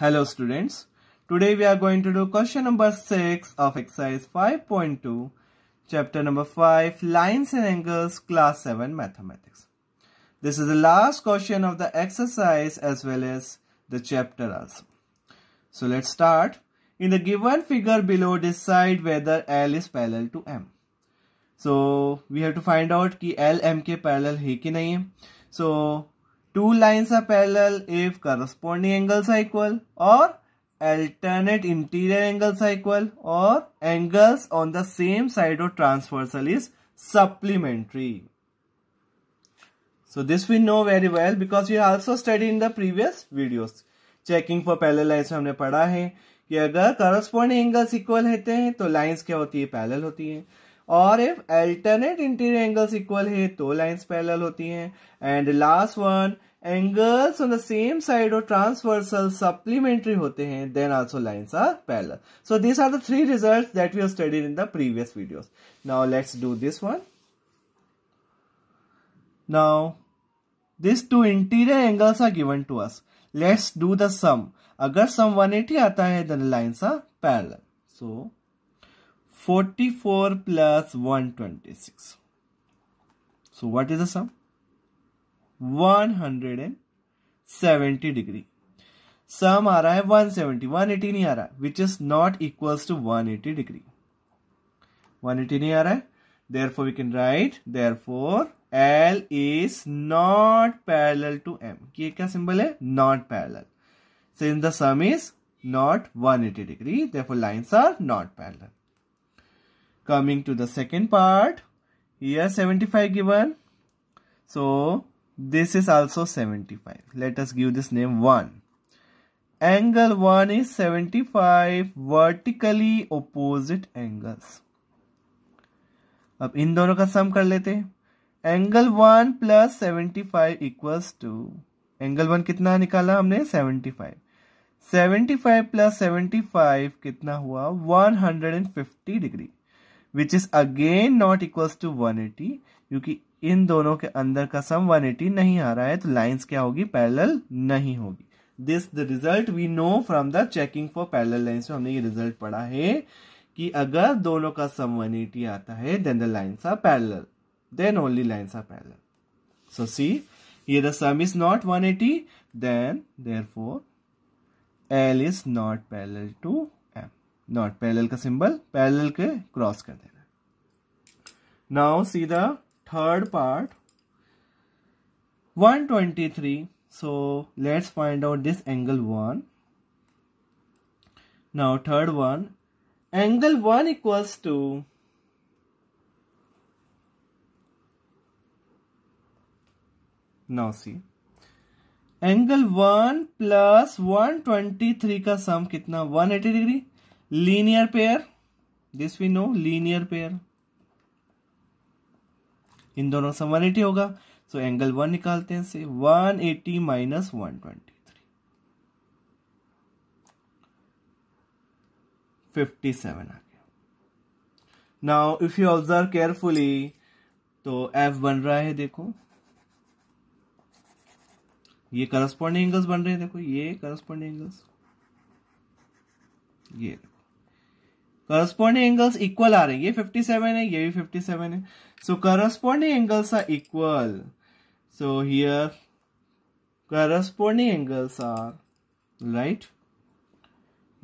Hello students. Today we are going to do question number 6 of exercise 5.2 chapter number 5 lines and angles class 7 mathematics. This is the last question of the exercise as well as the chapter also. So let's start. In the given figure below decide whether L is parallel to M. So we have to find out कि L M के parallel है कि नहीं है. So two lines are parallel if corresponding angles are equal और alternate interior angles are equal और angles on the same side of transversal is supplementary so this we know very well because you also study in the previous video checking for parallel lines हमने पढ़ा है कि अगर corresponding angles equal होते हैं तो lines क्या होती है पैरल होती है और if alternate interior angles equal है तो लाइंस पैरेलल होती हैं and last one angles on the same side और ट्रांसवर्सल सप्लीमेंट्री होते हैं then also lines are parallel so this are the three results that we have studied in the previous videos now let's do this one now this two interior angles are given to us let's do the sum अगर sum 180 आता है then lines are parallel so so, 44 plus 126. So what is the sum? 170 degree. Sum आ रहा है 170, 180 नहीं which is not equals to 180 degree. 180 नहीं आ therefore we can write, therefore L is not parallel to M. ये क्या symbol है? Not parallel. Since the sum is not 180 degree, therefore lines are not parallel. coming to the second part here 75 given so this is also 75 let us give this name 1 angle 1 is 75 vertically opposite angles अब इन दोनों का सम कर लेते हैं angle one plus seventy five equals to angle one कितना निकाला हमने seventy five seventy five plus seventy five कितना हुआ one hundred and fifty degree which is again not equals to 180 क्योंकि इन दोनों के अंदर का सम 180 नहीं आ रहा है तो लाइंस क्या होगी पैरेलल नहीं होगी this the result we know from the checking for parallel lines में हमने ये रिजल्ट पढ़ा है कि अगर दोनों का सम 180 आता है then the lines are parallel then only lines are parallel so see sum is not one eighty 180 therefore L is not parallel to dot parallel का सिंबल पैरेलल के क्रॉस कर देना now see the third part 123 so let's find out this angle one now third one angle one equals to now see angle one plus one twenty three का sum कितना one eighty degree linear pair this we know linear pair इन दोनों से eighty होगा so angle one निकालते हैं से one eighty minus one twenty three fifty seven आ गया now if you observe carefully तो एफ बन रहा है देखो ये करस्पॉन्डिंग एंगल्स बन रहे हैं देखो ये करस्पॉन्डिंग एंगल्स ये देखो करस्पॉन्डिंग एंगल्स इक्वल आ रहे हैं ये 57 है ये भी 57 है so corresponding angles are equal so here corresponding angles are right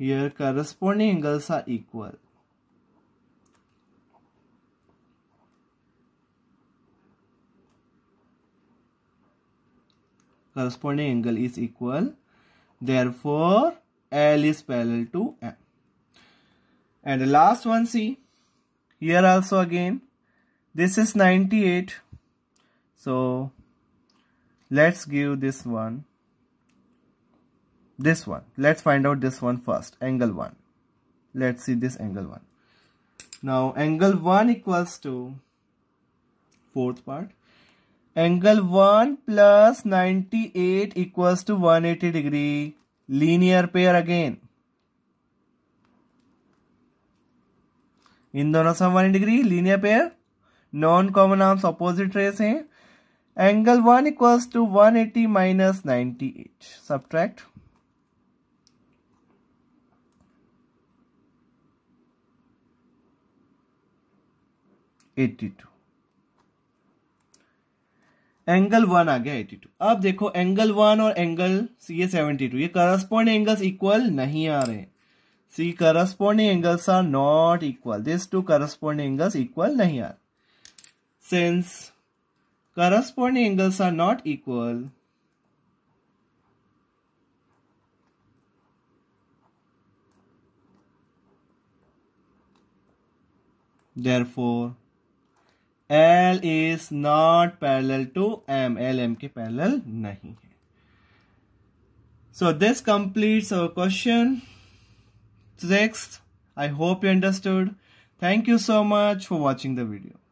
here corresponding angles are equal corresponding angle is equal therefore L is parallel to M and the last one see here also again this is 98 so let's give this one this one let's find out this one first angle 1 let's see this angle 1 now angle 1 equals to fourth part angle 1 plus 98 equals to 180 degree linear pair again इन दोनों से one degree linear pair non common arms opposite rays हैं angle one equals to one eighty minus ninety eight subtract eighty two angle one आ गया eighty two अब देखो angle one और angle ये सेवेंटी टू ये करस्पॉन्ड एंगल्स इक्वल नहीं आ रहे हैं see corresponding angles are not equal this two corresponding angles equal नहीं are since corresponding angles are not equal therefore L is not parallel to M. L M के parallel नहीं है. So this completes our question. Next, I hope you understood. Thank you so much for watching the video.